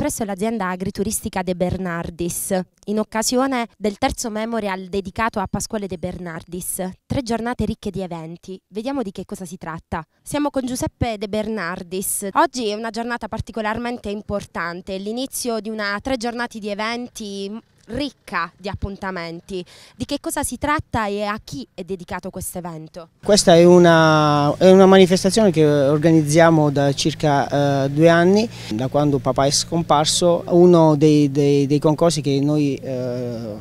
presso l'azienda agrituristica De Bernardis, in occasione del terzo memorial dedicato a Pasquale De Bernardis. Tre giornate ricche di eventi. Vediamo di che cosa si tratta. Siamo con Giuseppe De Bernardis. Oggi è una giornata particolarmente importante, l'inizio di una tre giornate di eventi ricca di appuntamenti. Di che cosa si tratta e a chi è dedicato questo evento? Questa è una, è una manifestazione che organizziamo da circa eh, due anni, da quando papà è scomparso. Uno dei, dei, dei concorsi che noi eh,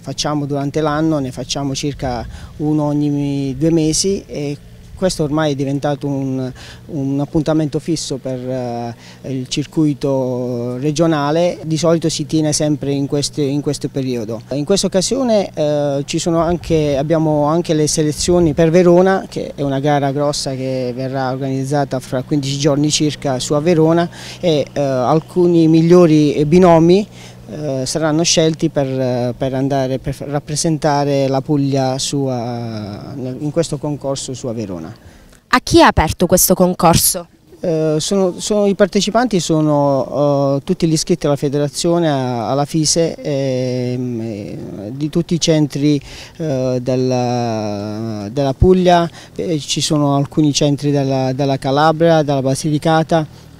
facciamo durante l'anno, ne facciamo circa uno ogni due mesi e questo ormai è diventato un, un appuntamento fisso per eh, il circuito regionale, di solito si tiene sempre in, queste, in questo periodo. In questa occasione eh, anche, abbiamo anche le selezioni per Verona, che è una gara grossa che verrà organizzata fra 15 giorni circa su a Verona e eh, alcuni migliori binomi eh, saranno scelti per, eh, per, andare, per rappresentare la Puglia sua, in questo concorso su a Verona. A chi è aperto questo concorso? Eh, sono, sono, I partecipanti sono eh, tutti gli iscritti alla federazione, alla FISE, ehm, eh, di tutti i centri eh, della, della, Puglia, ci sono alcuni centri della, della Calabria, della Basilicata,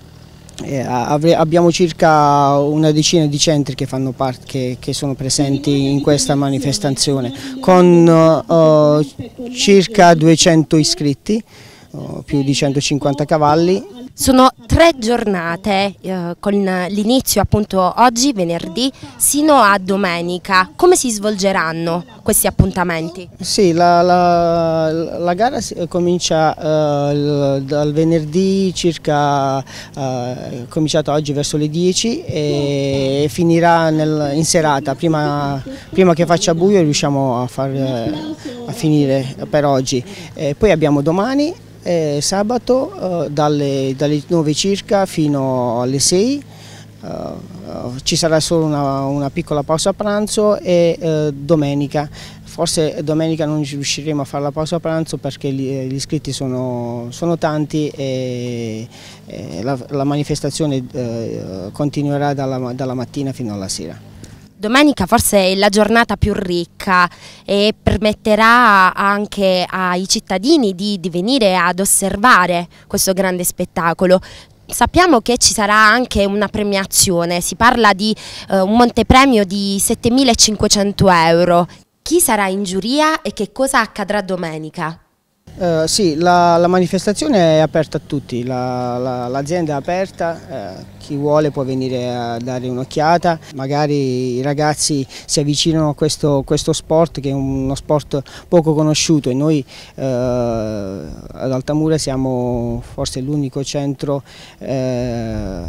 eh, abbiamo circa una decina di centri che, parte, che, che sono presenti in questa manifestazione con eh, circa 200 iscritti, eh, più di 150 cavalli sono tre giornate eh, con l'inizio appunto oggi, venerdì, sino a domenica. Come si svolgeranno questi appuntamenti? Sì, la, la, la gara eh, comincia eh, dal venerdì circa, eh, cominciata oggi verso le 10 e finirà nel, in serata. Prima, prima, che faccia buio riusciamo a, far, eh, a finire per oggi. Eh, poi abbiamo domani eh, sabato eh, dalle, dalle, 9 circa fino alle 6. Eh, eh, ci sarà solo una, una, piccola pausa pranzo e eh, domenica forse domenica non riusciremo a fare la pausa pranzo perché gli iscritti sono, sono tanti e, e la, la, manifestazione eh, continuerà dalla, dalla mattina fino alla sera. Domenica forse è la giornata più ricca e permetterà anche ai cittadini di, di venire ad osservare questo grande spettacolo. Sappiamo che ci sarà anche una premiazione, si parla di eh, un montepremio di 7.500 euro. Chi sarà in giuria e che cosa accadrà domenica? Eh, sì, la, la, manifestazione è aperta a tutti, l'azienda la, la, è aperta, eh, chi vuole può venire a dare un'occhiata, magari i ragazzi si avvicinano a questo, questo, sport che è uno sport poco conosciuto e noi eh, ad Altamura siamo forse l'unico centro eh,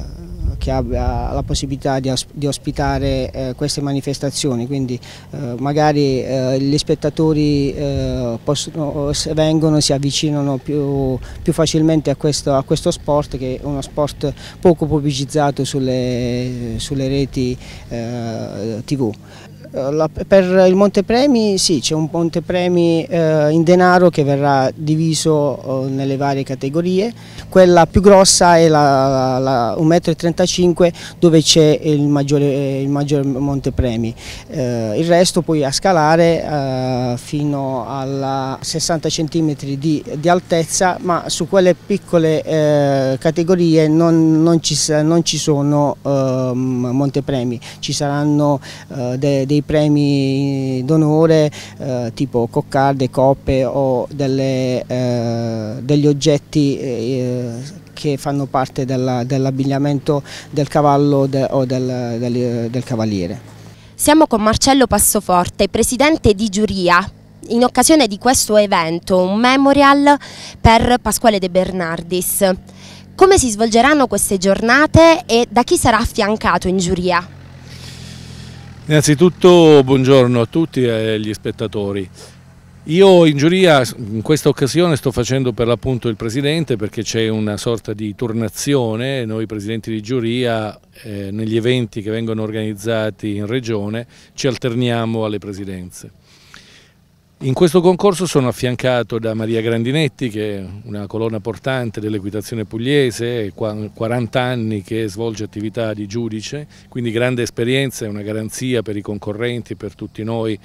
che abbia la possibilità di, os di ospitare eh, queste manifestazioni, quindi eh, magari eh, gli spettatori eh, possono, vengono vengono si avvicinano più, più facilmente a questo, a questo, sport che è uno sport poco pubblicizzato sulle, sulle reti eh, tv. Eh, per il Monte Premi sì, c'è un Monte Montepremi eh, in denaro che verrà diviso eh, nelle varie categorie, quella più grossa è la, la 1,35 m dove c'è il maggiore, il maggiore Montepremi, il resto poi a scalare fino a 60 cm di, di, altezza, ma su quelle piccole categorie non, non, ci, non ci, sono ehm, Montepremi, ci saranno dei, dei premi d'onore eh, tipo coccarde, coppe o delle, eh, degli oggetti eh, che fanno parte dell'abbigliamento del cavallo de, o del, del, del cavaliere. Siamo con Marcello Passoforte, presidente di giuria in occasione di questo evento, un memorial per Pasquale De Bernardis. Come si svolgeranno queste giornate e da chi sarà affiancato in giuria? Innanzitutto buongiorno a tutti e agli spettatori. Io in giuria in questa occasione sto facendo per l'appunto il presidente perché c'è una sorta di turnazione, noi presidenti di giuria eh, negli eventi che vengono organizzati in regione ci alterniamo alle presidenze. In questo concorso sono affiancato da Maria Grandinetti che è una colonna portante dell'equitazione pugliese, 40 anni che svolge attività di giudice, quindi grande esperienza e una garanzia per i concorrenti, per tutti noi,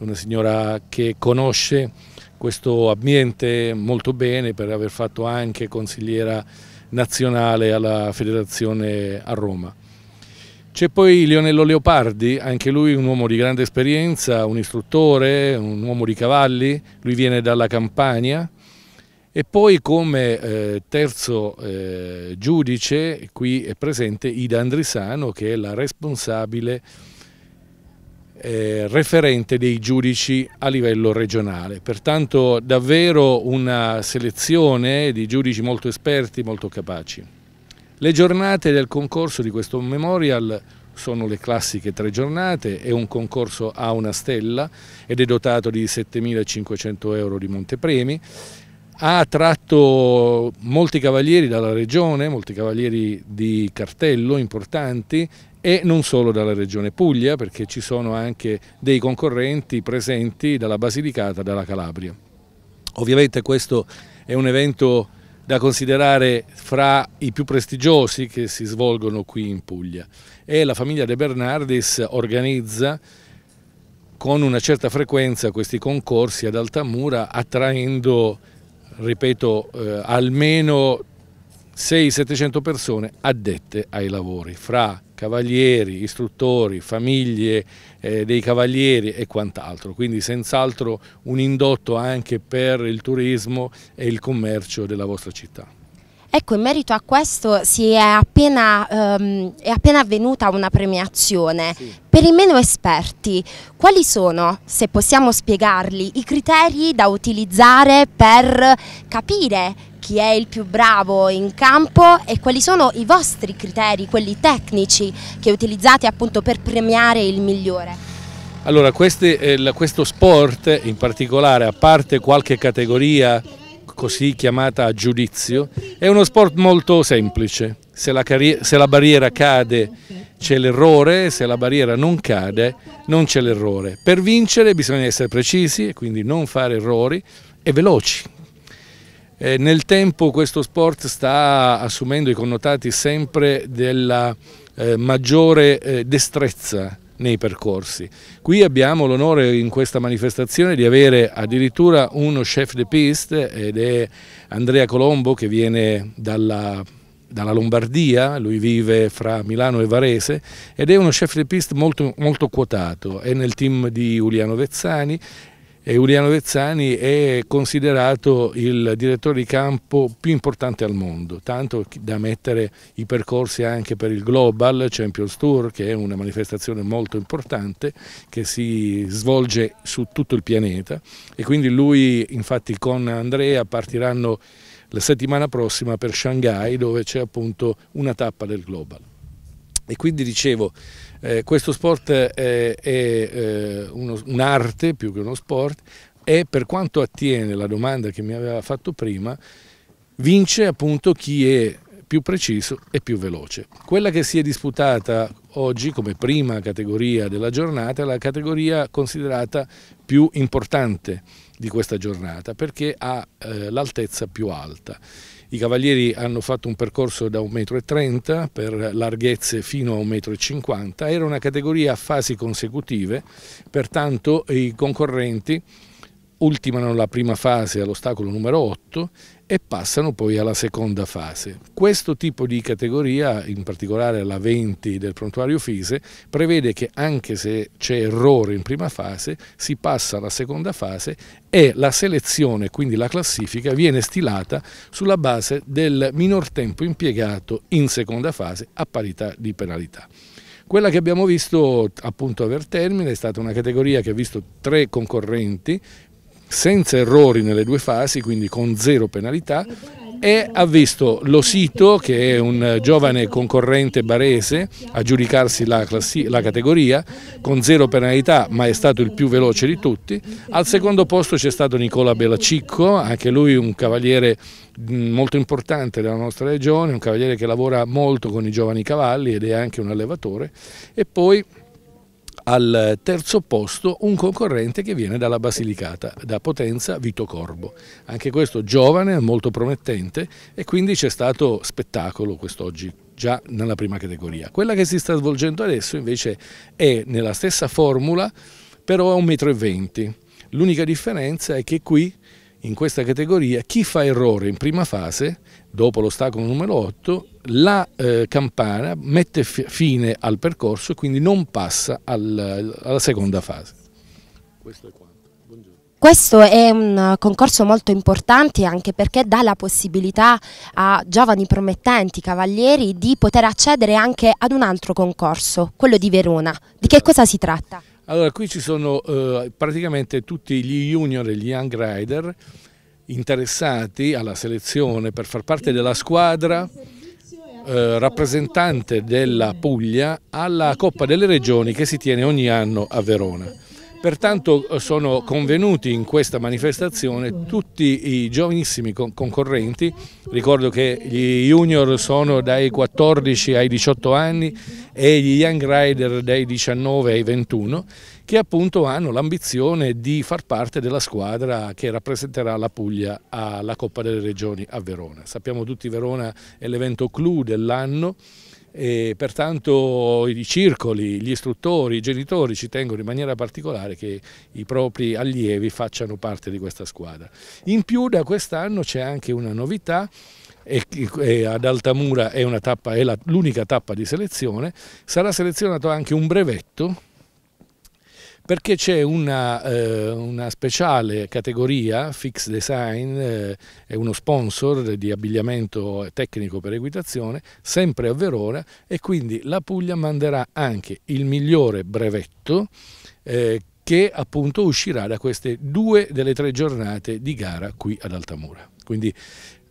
una signora che conosce questo ambiente molto bene per aver fatto anche consigliera nazionale alla federazione a Roma. C'è poi Lionello Leopardi, anche lui un uomo di grande esperienza, un istruttore, un uomo di cavalli, lui viene dalla Campania e poi come eh, terzo eh, giudice qui è presente Ida Andrisano che è la responsabile eh, referente dei giudici a livello regionale. Pertanto davvero una selezione di giudici molto esperti, molto capaci. Le giornate del concorso di questo memorial sono le classiche tre giornate, è un concorso a una stella ed è dotato di 7.500 euro di montepremi. Ha attratto molti cavalieri dalla regione, molti cavalieri di cartello importanti e non solo dalla regione Puglia perché ci sono anche dei concorrenti presenti dalla Basilicata e dalla Calabria. Ovviamente questo è un evento da considerare fra i più prestigiosi che si svolgono qui in Puglia e la famiglia De Bernardis organizza con una certa frequenza questi concorsi ad Altamura attraendo, ripeto, eh, almeno 600-700 persone addette ai lavori, fra cavalieri, istruttori, famiglie, eh, dei cavalieri e quant'altro, quindi senz'altro un indotto anche per il turismo e il commercio della vostra città. Ecco, in merito a questo è appena, ehm, è appena, avvenuta una premiazione. Sì. Per i meno esperti, quali sono, se possiamo spiegarli, i criteri da utilizzare per capire chi è il più bravo in campo e quali sono i vostri criteri, quelli tecnici che utilizzate appunto per premiare il migliore? Allora, queste, eh, questo sport in particolare, a parte qualche categoria così chiamata a giudizio, è uno sport molto semplice. Se la, se la barriera cade c'è l'errore, se la barriera non cade non c'è l'errore. Per vincere bisogna essere precisi, quindi non fare errori e veloci, eh, nel tempo questo sport sta assumendo i connotati sempre della eh, maggiore eh, destrezza nei percorsi. Qui abbiamo l'onore in questa manifestazione di avere addirittura uno chef de piste ed è Andrea Colombo che viene dalla dalla Lombardia, lui vive fra Milano e Varese ed è uno chef de piste molto, molto quotato, è nel team di Giuliano Vezzani Uriano Vezzani è considerato il direttore di campo più importante al mondo, tanto da mettere i percorsi anche per il Global Champions Tour, che è una manifestazione molto importante che si svolge su tutto il pianeta e quindi lui infatti con Andrea partiranno la settimana prossima per Shanghai dove c'è appunto una tappa del Global. E quindi dicevo, eh, questo sport eh, è, è eh, uno, un'arte più che uno sport e per quanto attiene la domanda che mi aveva fatto prima, vince appunto chi è più preciso e più veloce. Quella che si è disputata oggi come prima categoria della giornata è la categoria considerata più importante di questa giornata perché ha eh, l'altezza più alta. I cavalieri hanno fatto un percorso da 1,30 m per larghezze fino a 1,50 m, era una categoria a fasi consecutive, pertanto i concorrenti ultimano la prima fase all'ostacolo numero 8 e passano poi alla seconda fase. Questo tipo di categoria, in particolare la 20 del prontuario FISE, prevede che anche se c'è errore in prima fase, si passa alla seconda fase e la selezione, quindi la classifica, viene stilata sulla base del minor tempo impiegato in seconda fase a parità di penalità. Quella che abbiamo visto appunto a Vertermine è stata una categoria che ha visto tre concorrenti senza errori nelle due fasi, quindi con zero penalità, e ha visto Losito, che è un giovane concorrente barese, a giudicarsi la, la, categoria, con zero penalità, ma è stato il più veloce di tutti. Al secondo posto c'è stato Nicola Belacicco, anche lui un cavaliere molto importante della nostra regione, un cavaliere che lavora molto con i giovani cavalli ed è anche un allevatore. E poi al terzo posto un concorrente che viene dalla Basilicata, da Potenza Vito Corbo. Anche questo giovane, molto promettente e quindi c'è stato spettacolo quest'oggi già nella prima categoria. Quella che si sta svolgendo adesso invece è nella stessa formula però a 1,20 m. L'unica differenza è che qui in questa categoria chi fa errore in prima fase, dopo l'ostacolo numero 8, la eh, campana mette fine al percorso e quindi non passa al, alla seconda fase. Questo è quanto. Buongiorno. Questo è un eh, concorso molto importante anche perché dà la possibilità a giovani promettenti cavalieri di poter accedere anche ad un altro concorso, quello di Verona. Di che cosa si tratta? Allora, qui ci sono eh, praticamente tutti gli junior e gli young rider interessati alla selezione per far parte della squadra eh, rappresentante della Puglia alla Coppa delle Regioni che si tiene ogni anno a Verona. Pertanto eh, sono convenuti in questa manifestazione tutti i giovanissimi concorrenti, ricordo che gli junior sono dai 14 ai 18 anni e gli young rider dai 19 ai 21, che appunto hanno l'ambizione di far parte della squadra che rappresenterà la Puglia alla Coppa delle Regioni a Verona. Sappiamo tutti che Verona è l'evento clou dell'anno, e pertanto i circoli, gli istruttori, i genitori ci tengono in maniera particolare che i propri allievi facciano parte di questa squadra. In più da quest'anno c'è anche una novità ad Altamura è, l'unica tappa di selezione, sarà selezionato anche un brevetto perché c'è una, eh, una, speciale categoria, Fix Design, eh, è uno sponsor di abbigliamento tecnico per equitazione, sempre a Verona e quindi la Puglia manderà anche il migliore brevetto eh, che appunto uscirà da queste due delle tre giornate di gara qui ad Altamura. Quindi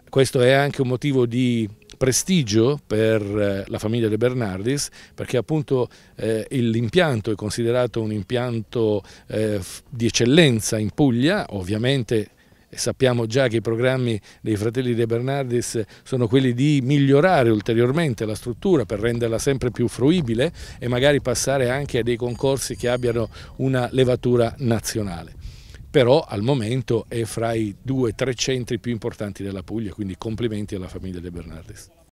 questo è anche un motivo di prestigio per eh, la famiglia De Bernardis perché appunto eh, l'impianto è considerato un impianto eh, di eccellenza in Puglia, ovviamente eh, sappiamo già che i programmi dei fratelli De Bernardis sono quelli di migliorare ulteriormente la struttura per renderla sempre più fruibile e magari passare anche a dei concorsi che abbiano una levatura nazionale però al momento è fra i due o tre centri più importanti della Puglia, quindi complimenti alla famiglia De Bernardes.